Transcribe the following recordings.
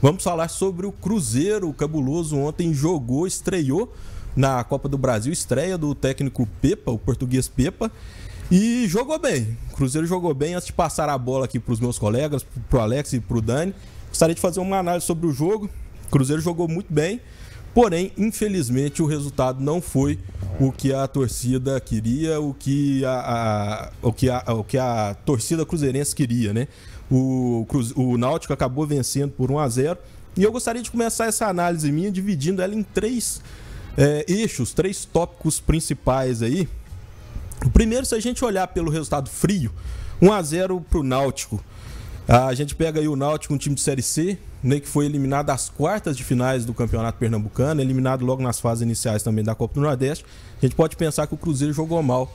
Vamos falar sobre o Cruzeiro. O Cabuloso ontem jogou, estreou na Copa do Brasil, estreia do técnico Pepa, o português Pepa. E jogou bem. O Cruzeiro jogou bem. Antes de passar a bola aqui para os meus colegas, para o Alex e para o Dani, gostaria de fazer uma análise sobre o jogo. O Cruzeiro jogou muito bem, porém, infelizmente, o resultado não foi o que a torcida queria, o que a, a o, que a, o que a torcida cruzeirense queria, né? O, o, o Náutico acabou vencendo por 1 a 0 E eu gostaria de começar essa análise minha dividindo ela em três é, eixos, três tópicos principais aí. O primeiro, se a gente olhar pelo resultado frio, 1 a 0 para o Náutico. A gente pega aí o Náutico, um time de Série C, né, que foi eliminado às quartas de finais do Campeonato Pernambucano, eliminado logo nas fases iniciais também da Copa do Nordeste. A gente pode pensar que o Cruzeiro jogou mal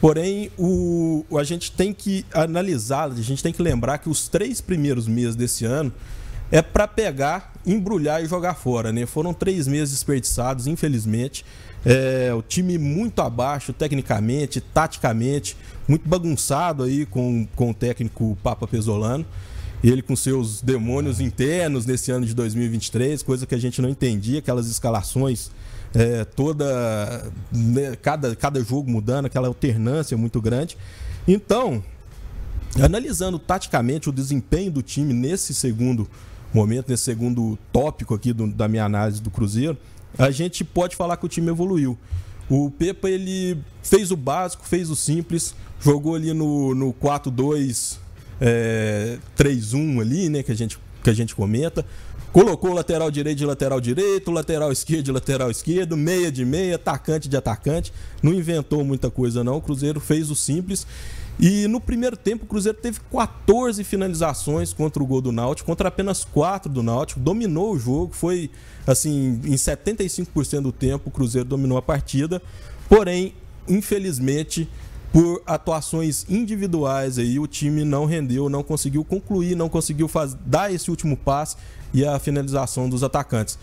Porém, o, a gente tem que analisar, a gente tem que lembrar que os três primeiros meses desse ano é para pegar, embrulhar e jogar fora, né? Foram três meses desperdiçados, infelizmente. É, o time muito abaixo, tecnicamente, taticamente, muito bagunçado aí com, com o técnico Papa Pesolano. Ele com seus demônios internos nesse ano de 2023, coisa que a gente não entendia, aquelas escalações é, toda né, cada, cada jogo mudando, aquela alternância muito grande. Então, analisando taticamente o desempenho do time nesse segundo momento, nesse segundo tópico aqui do, da minha análise do Cruzeiro, a gente pode falar que o time evoluiu. O Pepa ele fez o básico, fez o simples, jogou ali no, no 4-2 é, 3-1 ali, né, que a gente que a gente comenta. Colocou lateral direito de lateral direito, lateral esquerdo de lateral esquerdo, meia de meia, atacante de atacante. Não inventou muita coisa, não. O Cruzeiro fez o simples. E no primeiro tempo, o Cruzeiro teve 14 finalizações contra o gol do Náutico, contra apenas 4 do Náutico. Dominou o jogo, foi assim, em 75% do tempo, o Cruzeiro dominou a partida. Porém, infelizmente, por atuações individuais aí o time não rendeu, não conseguiu concluir, não conseguiu faz, dar esse último passe e a finalização dos atacantes.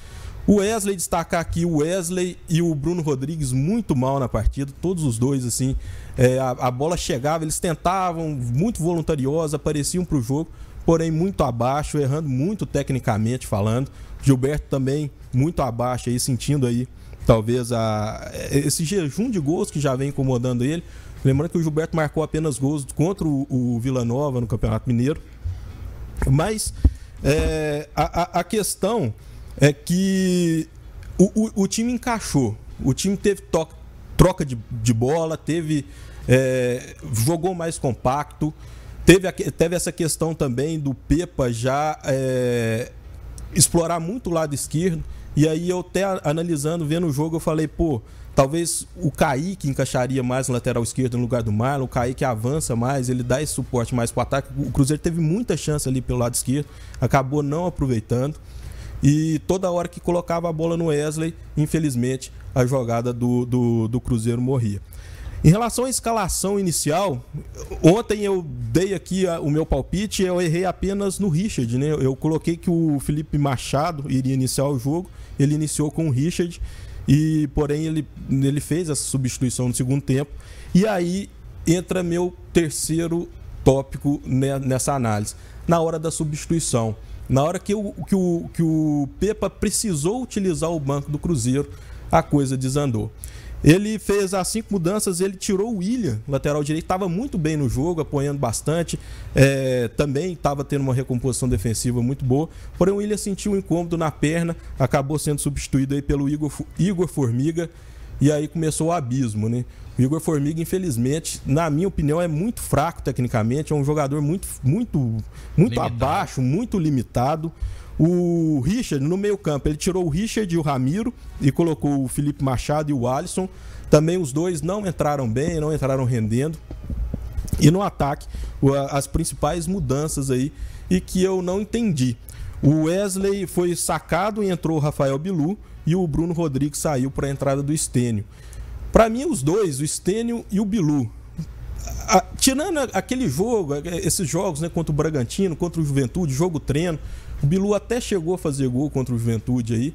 O Wesley destacar aqui o Wesley e o Bruno Rodrigues muito mal na partida, todos os dois assim, é, a, a, bola chegava, eles tentavam muito voluntariosa, apareciam para o jogo, porém muito abaixo, errando muito tecnicamente falando. Gilberto também muito abaixo aí, sentindo aí Talvez a, esse jejum de gols que já vem incomodando ele. Lembrando que o Gilberto marcou apenas gols contra o, o Vila Nova no Campeonato Mineiro. Mas é, a, a, questão é que o, o, o, time encaixou. O time teve to, troca de, de bola, teve. É, jogou mais compacto. Teve, teve essa questão também do Pepa já é, explorar muito o lado esquerdo. E aí eu até analisando, vendo o jogo, eu falei, pô, talvez o Kaique encaixaria mais no lateral esquerdo no lugar do Marlon, o Kaique avança mais, ele dá esse suporte mais pro ataque. O Cruzeiro teve muita chance ali pelo lado esquerdo, acabou não aproveitando. E toda hora que colocava a bola no Wesley, infelizmente, a jogada do, do, do Cruzeiro morria. Em relação à escalação inicial, ontem eu dei aqui o meu palpite, eu errei apenas no Richard, né? Eu coloquei que o Felipe Machado iria iniciar o jogo ele iniciou com o Richard e porém ele, ele fez essa substituição no segundo tempo. E aí entra meu terceiro tópico nessa análise, na hora da substituição. Na hora que o, que, o, que o Pepa precisou utilizar o banco do Cruzeiro, a coisa desandou. Ele fez as cinco mudanças, ele tirou o William, lateral direito, estava muito bem no jogo, apoiando bastante, é, também estava tendo uma recomposição defensiva muito boa. Porém, o William sentiu um incômodo na perna, acabou sendo substituído aí pelo Igor, Igor Formiga, e aí começou o abismo, né? O Igor Formiga, infelizmente, na minha opinião, é muito fraco tecnicamente, é um jogador muito, muito, muito limitado. abaixo, muito limitado. O Richard, no meio-campo, ele tirou o Richard e o Ramiro e colocou o Felipe Machado e o Alisson. Também os dois não entraram bem, não entraram rendendo. E no ataque, as principais mudanças aí e que eu não entendi. O Wesley foi sacado e entrou o Rafael Bilu e o Bruno Rodrigues saiu para a entrada do Estênio. Para mim, os dois, o Estênio e o Bilu. A, tirando aquele jogo, esses jogos né, contra o Bragantino, contra o Juventude, jogo treino, o Bilu até chegou a fazer gol contra o Juventude aí,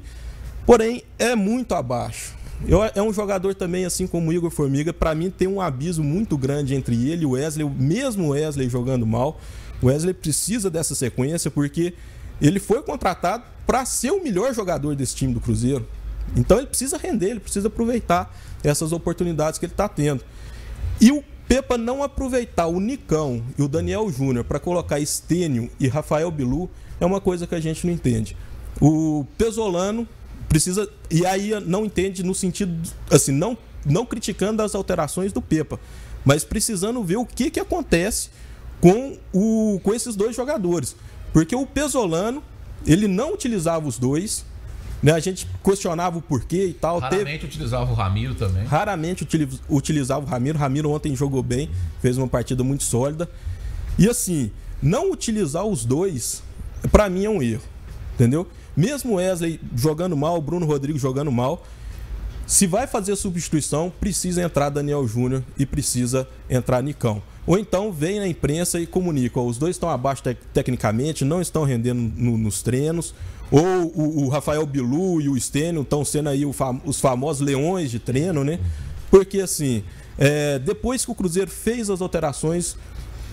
porém é muito abaixo. Eu, é um jogador também, assim como o Igor Formiga, para mim tem um abismo muito grande entre ele e o Wesley, mesmo o Wesley jogando mal. O Wesley precisa dessa sequência porque ele foi contratado para ser o melhor jogador desse time do Cruzeiro. Então ele precisa render, ele precisa aproveitar essas oportunidades que ele está tendo. E o Pepa não aproveitar o Nicão e o Daniel Júnior para colocar Estênio e Rafael Bilu é uma coisa que a gente não entende. O Pesolano precisa. E aí não entende no sentido. Assim, não, não criticando as alterações do Pepa, mas precisando ver o que, que acontece com, o, com esses dois jogadores. Porque o Pesolano, ele não utilizava os dois. Né? A gente questionava o porquê e tal. Raramente teve... utilizava o Ramiro também. Raramente utilizava o Ramiro. Ramiro ontem jogou bem, fez uma partida muito sólida. E assim, não utilizar os dois, para mim é um erro. Entendeu? Mesmo Wesley jogando mal, Bruno Rodrigues jogando mal, se vai fazer substituição, precisa entrar Daniel Júnior e precisa entrar Nicão. Ou então vem na imprensa e comunica: os dois estão abaixo te tecnicamente, não estão rendendo no, nos treinos. Ou o, o, Rafael Bilu e o Estênio estão sendo aí fam os famosos leões de treino, né? Porque assim, é, depois que o Cruzeiro fez as alterações,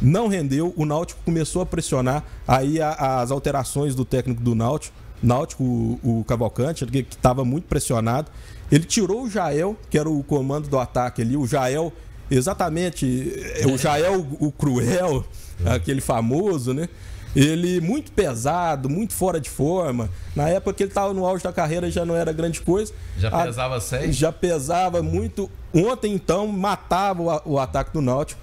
não rendeu, o Náutico começou a pressionar aí a, as alterações do técnico do Náutico Náutico, o, o Cavalcante, que estava muito pressionado. Ele tirou o Jael, que era o comando do ataque ali. O Jael, exatamente, é, o Jael o Cruel, é. aquele famoso, né? Ele muito pesado, muito fora de forma. Na época que ele estava no auge da carreira já não era grande coisa. Já A, pesava seis? Já pesava muito. Ontem, então, matava o, o ataque do Náutico.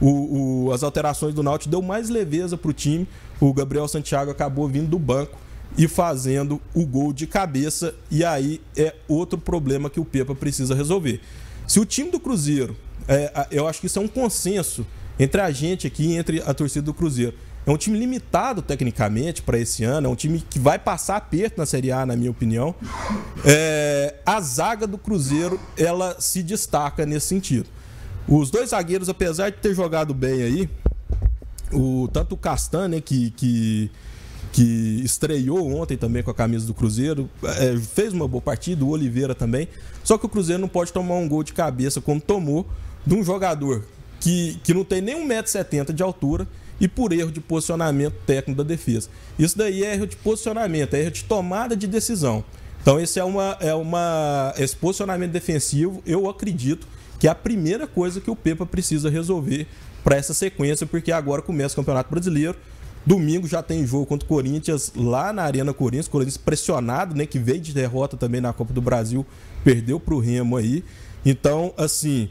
O, o, as alterações do Náutico deu mais leveza para o time. O Gabriel Santiago acabou vindo do banco e fazendo o gol de cabeça. E aí é outro problema que o Pepa precisa resolver. Se o time do Cruzeiro, é, eu acho que isso é um consenso entre a gente aqui, entre a torcida do Cruzeiro. É um time limitado tecnicamente para esse ano, é um time que vai passar aperto na Série A, na minha opinião. É, a zaga do Cruzeiro ela se destaca nesse sentido. Os dois zagueiros, apesar de ter jogado bem aí, o, tanto o Castan, né, que, que que estreou ontem também com a camisa do Cruzeiro, é, fez uma boa partida, o Oliveira também. Só que o Cruzeiro não pode tomar um gol de cabeça como tomou de um jogador que, que não tem nem 1,70m de altura e por erro de posicionamento técnico da defesa. Isso daí é erro de posicionamento, é erro de tomada de decisão. Então esse é uma é uma esse posicionamento defensivo, eu acredito que é a primeira coisa que o Pepa precisa resolver para essa sequência, porque agora começa o Campeonato Brasileiro Domingo já tem jogo contra o Corinthians lá na Arena Corinthians. Corinthians pressionado, né? Que veio de derrota também na Copa do Brasil, perdeu para o Remo aí. Então, assim,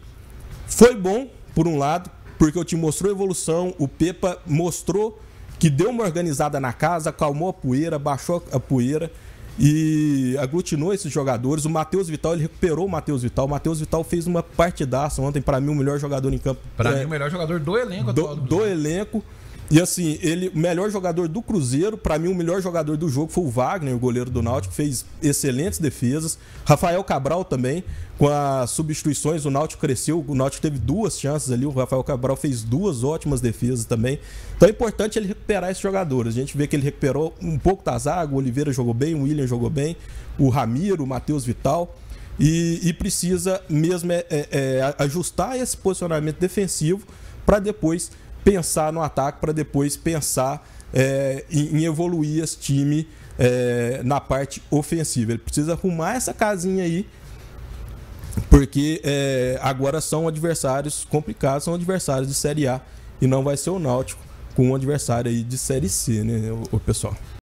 foi bom, por um lado, porque o time mostrou evolução, o Pepa mostrou que deu uma organizada na casa, acalmou a poeira, baixou a poeira e aglutinou esses jogadores. O Matheus Vital, ele recuperou o Matheus Vital. O Matheus Vital fez uma partidaça ontem, para mim, o melhor jogador em campo. Para é, mim, o melhor jogador do elenco. Do, do, do elenco. E assim, ele, melhor jogador do Cruzeiro, para mim o melhor jogador do jogo foi o Wagner, o goleiro do Náutico, fez excelentes defesas. Rafael Cabral também, com as substituições, o Náutico cresceu, o Náutico teve duas chances ali, o Rafael Cabral fez duas ótimas defesas também. Então é importante ele recuperar esses jogadores. A gente vê que ele recuperou um pouco da zaga, o Oliveira jogou bem, o William jogou bem, o Ramiro, o Matheus Vital. E, e, precisa mesmo é, é, é ajustar esse posicionamento defensivo para depois pensar no ataque para depois pensar é, em, em, evoluir esse time é, na parte ofensiva. Ele precisa arrumar essa casinha aí, porque é, agora são adversários complicados, são adversários de Série A e não vai ser o Náutico com um adversário aí de Série C, né, o, o pessoal?